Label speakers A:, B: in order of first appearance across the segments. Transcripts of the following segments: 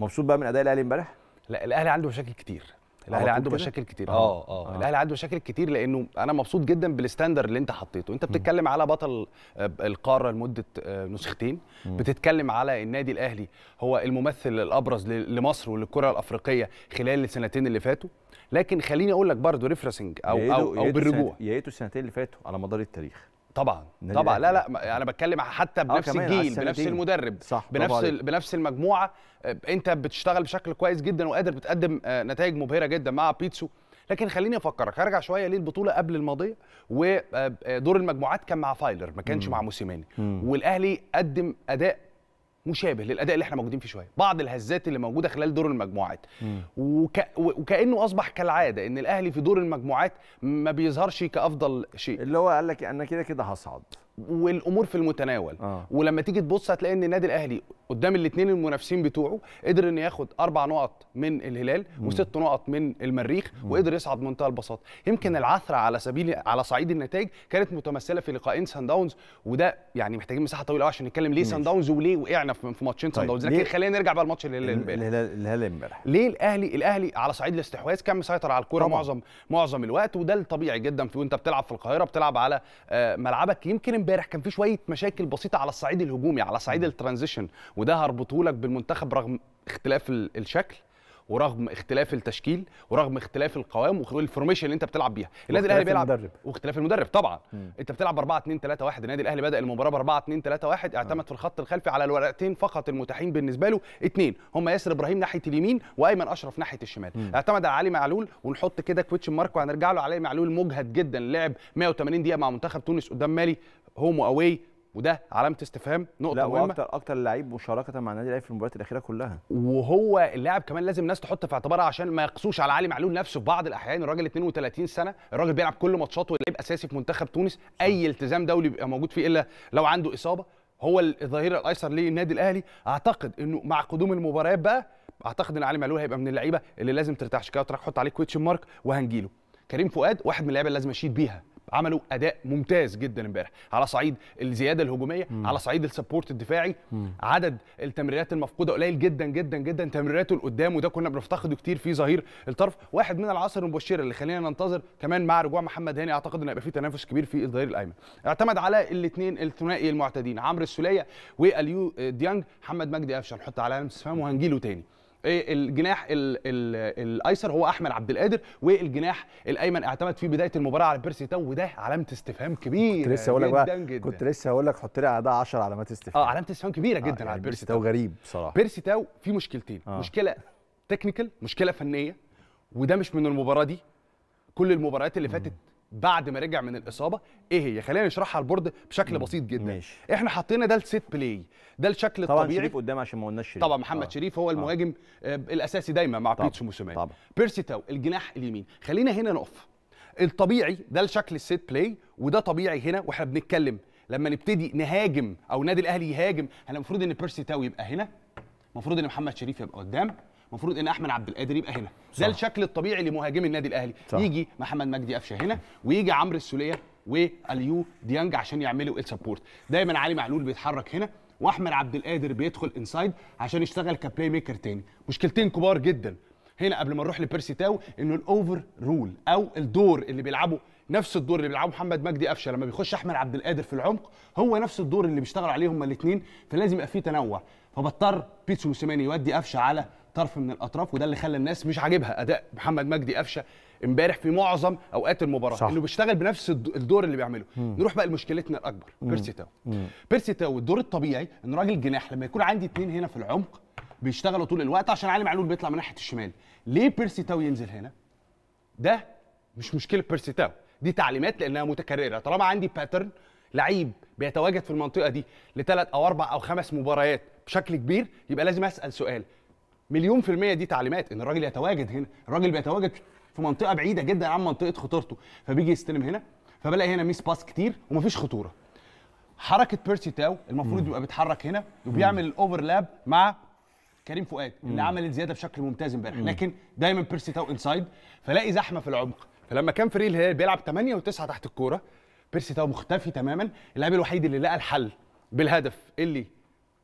A: مبسوط بقى من اداء الاهلي امبارح؟ لا الاهلي عنده مشاكل كتير الاهلي عنده كده؟ مشاكل كتير اه اه الاهلي عنده مشاكل كتير لانه انا مبسوط جدا بالستاندر اللي انت حطيته انت بتتكلم على بطل القاره لمده نسختين بتتكلم على النادي الاهلي هو الممثل الابرز لمصر وللكره الافريقيه خلال السنتين اللي فاتوا لكن خليني اقول لك برضه ريفرسنج او او, أو بالرجوع يا السنتين اللي فاتوا على مدار التاريخ طبعا طبعا لا لا يعني انا بتكلم حتى آه، بنفس الجيل بنفس المدرب صح بنفس بنفس المجموعه آه، انت بتشتغل بشكل كويس جدا وقادر بتقدم آه، نتائج مبهره جدا مع بيتسو لكن خليني افكرك هرجع شويه للبطوله قبل الماضيه ودور المجموعات كان مع فايلر ما كانش مم. مع موسيماني والاهلي قدم اداء مشابه للاداء اللي احنا موجودين فيه شويه بعض الهزات اللي موجوده خلال دور المجموعات وك... وكانه اصبح كالعاده ان الاهلي في دور المجموعات ما بيظهرش كافضل شيء اللي هو قال لك انا كده كده هصعد والامور في المتناول آه. ولما تيجي تبص هتلاقي ان النادي الاهلي قدام الاثنين المنافسين بتوعه قدر انه ياخد اربع نقط من الهلال وست نقط من المريخ وقدر يصعد بمنتهى البساطه يمكن العثره على سبيل على صعيد النتائج كانت متمثله في لقاءين سان داونز وده يعني محتاجين مساحه طويله عشان نتكلم ليه سان داونز وليه وقعنا في ماتشين سان طيب، داونز لكن خلينا نرجع بقى الماتش الهلال امبارح ليه الاهلي الاهلي على صعيد الاستحواذ كان مسيطر على الكوره معظم معظم الوقت وده الطبيعي جدا في وانت بتلعب في القاهره بتلعب على آه، ملعبك يمكن امبارح كان في شويه مشاكل بسيطه على الصعيد الهجومي على صعيد الترانزيشن وده هربطه لك بالمنتخب رغم اختلاف الشكل ورغم اختلاف التشكيل ورغم اختلاف القوام والفورميشن اللي انت بتلعب بيها النادي الاهلي بيلعب المدرب. واختلاف المدرب طبعا م. انت بتلعب 4 2 3 1 النادي الاهلي بدا المباراه ب 4 2 3 1 اعتمد م. في الخط الخلفي على الورقتين فقط المتاحين بالنسبه له اثنين هم ياسر ابراهيم ناحيه اليمين وايمن اشرف ناحيه الشمال م. اعتمد على علي معلول ونحط كده كوتش مارك وهنرجع له علي معلول مجهد جدا لعب 180 دقيقه مع منتخب تونس قدام مالي هوم واوي وده علامه استفهام نقطه لا مهمه اكتر اكتر لعيب مشاركه مع النادي الاهلي في المباريات الاخيره كلها وهو اللاعب كمان لازم الناس تحط في اعتبارها عشان ما يقصوش على علي معلول نفسه في بعض الاحيان الراجل 32 سنه الراجل بيلعب كل ماتشاته ولعيب اساسي في منتخب تونس اي التزام دولي بيبقى موجود فيه الا لو عنده اصابه هو الظهير الايسر للنادي الاهلي اعتقد انه مع قدوم المباريات بقى اعتقد ان علي معلول هيبقى من اللعيبه اللي لازم ترتاح شكاوي تروح حط عليه كويتشن مارك وهنجيله كريم فؤاد واحد من اللعيبه اللي لازم اشيد بيها عملوا اداء ممتاز جدا امبارح على صعيد الزياده الهجوميه مم. على صعيد السبورت الدفاعي مم. عدد التمريرات المفقوده قليل جدا جدا جدا تمريراته لقدام وده كنا بنفتقده كتير في ظهير الطرف واحد من العناصر المبشره اللي خلينا ننتظر كمان مع رجوع محمد هاني اعتقد ان هيبقى في تنافس كبير في الظهير الايمن اعتمد على الاثنين الثنائي المعتدين عمرو السوليه واليو ديانج محمد مجدي قفشه نحط على لمس فهم وهنجيله تاني إيه، الجناح الايسر هو احمد عبد القادر والجناح الايمن اعتمد في بدايه المباراه على بيرسي تاو وده علامه استفهام كبيره كنت لسه هقول لك بقى جداً. كنت لسه هقول لك حط لي على ده 10 علامات استفهام اه علامه استفهام كبيره آه، جدا آه يعني على بيرسي تاو غريب بصراحه بيرسي تاو في مشكلتين آه. مشكله تكنيكال مشكله فنيه وده مش من المباراه دي كل المباريات اللي فاتت بعد ما رجع من الاصابه ايه هي خلينا نشرحها البورد بشكل بسيط جدا ماشي. احنا حطينا ده السيت بلاي ده الشكل طبعا الطبيعي طبعا شريف قدام عشان ما قلناش شريف طبعا محمد آه. شريف هو آه. المهاجم آه. الاساسي دايما مع طبعا. بيتسو موسوماني طبعا بيرسي تاو الجناح اليمين خلينا هنا نقف الطبيعي ده الشكل السيت بلاي وده طبيعي هنا واحنا بنتكلم لما نبتدي نهاجم او النادي الاهلي يهاجم احنا المفروض ان بيرسي تاو يبقى هنا المفروض ان محمد شريف يبقى قدام المفروض ان احمد عبد القادر يبقى هنا ده الشكل الطبيعي لمهاجم النادي الاهلي صح. يجي محمد مجدي قفشه هنا ويجي عمرو السوليه واليو ديانج عشان يعملوا السبورت دايما علي معلول بيتحرك هنا واحمد عبد القادر بيدخل انسايد عشان يشتغل كبلاي ميكر تاني مشكلتين كبار جدا هنا قبل ما نروح لبيرسي تاو انه الاوفر رول او الدور اللي بيلعبه نفس الدور اللي بيلعبه محمد مجدي قفشه لما بيخش احمد عبد القادر في العمق هو نفس الدور اللي بيشتغلوا عليه هما الاثنين فلازم يبقى فيه تنوع فبضطر بيتسو موسيماني يودي قفشه على طرف من الاطراف وده اللي خلى الناس مش عاجبها اداء محمد مجدي قفشه امبارح في معظم اوقات المباراه صح. انه بيشتغل بنفس الدور اللي بيعمله مم. نروح بقى لمشكلتنا الاكبر بيرسي تاو بيرسي تاو الدور الطبيعي ان راجل جناح لما يكون عندي اتنين هنا في العمق بيشتغلوا طول الوقت عشان علي معلول بيطلع من ناحيه الشمال ليه بيرسي تاو ينزل هنا ده مش مشكله بيرسي تاو دي تعليمات لانها متكرره طالما عندي باترن لعيب بيتواجد في المنطقه دي لثلاث او اربع او خمس مباريات بشكل كبير يبقى لازم اسال سؤال مليون في المية دي تعليمات ان الراجل يتواجد هنا الراجل بيتواجد في منطقة بعيدة جدا عن منطقة خطورته فبيجي يستلم هنا فبلاقي هنا ميس باس كتير ومفيش خطورة حركة بيرسي تاو المفروض يبقى بيتحرك هنا وبيعمل الاوفرلاب مع كريم فؤاد اللي عمل الزياده بشكل ممتاز امبارح لكن دايما بيرسي تاو انسايد فلاقي زحمه في العمق فلما كان فريق الهلال بيلعب 8 و9 تحت الكوره بيرسي تاو مختفي تماما اللاعب الوحيد اللي لقى الحل بالهدف اللي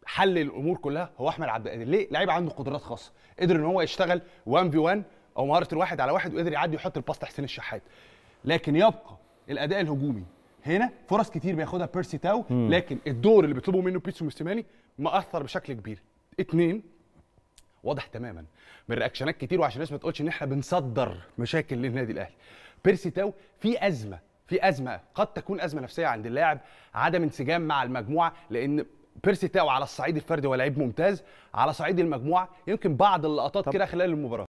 A: حل الامور كلها هو احمد عبد القادر ليه لعيب عنده قدرات خاصه قدر ان هو يشتغل 1 في 1 او مهاره الواحد على واحد وقدر يعدي ويحط الباص لحسين الشحات لكن يبقى الاداء الهجومي هنا فرص كتير بياخدها بيرسي تاو لكن الدور اللي بيطلبه منه بيتسو موسيماني مأثر بشكل كبير اتنين واضح تماما من رياكشنات كتير وعشان الناس ما تقولش ان احنا بنصدر مشاكل للنادي الاهلي بيرسي تاو في ازمه في ازمه قد تكون ازمه نفسيه عند اللاعب عدم انسجام مع المجموعه لان بيرسي تاو على الصعيد الفردي هو لعيب ممتاز على صعيد المجموعه يمكن بعض اللقطات كده خلال المباراه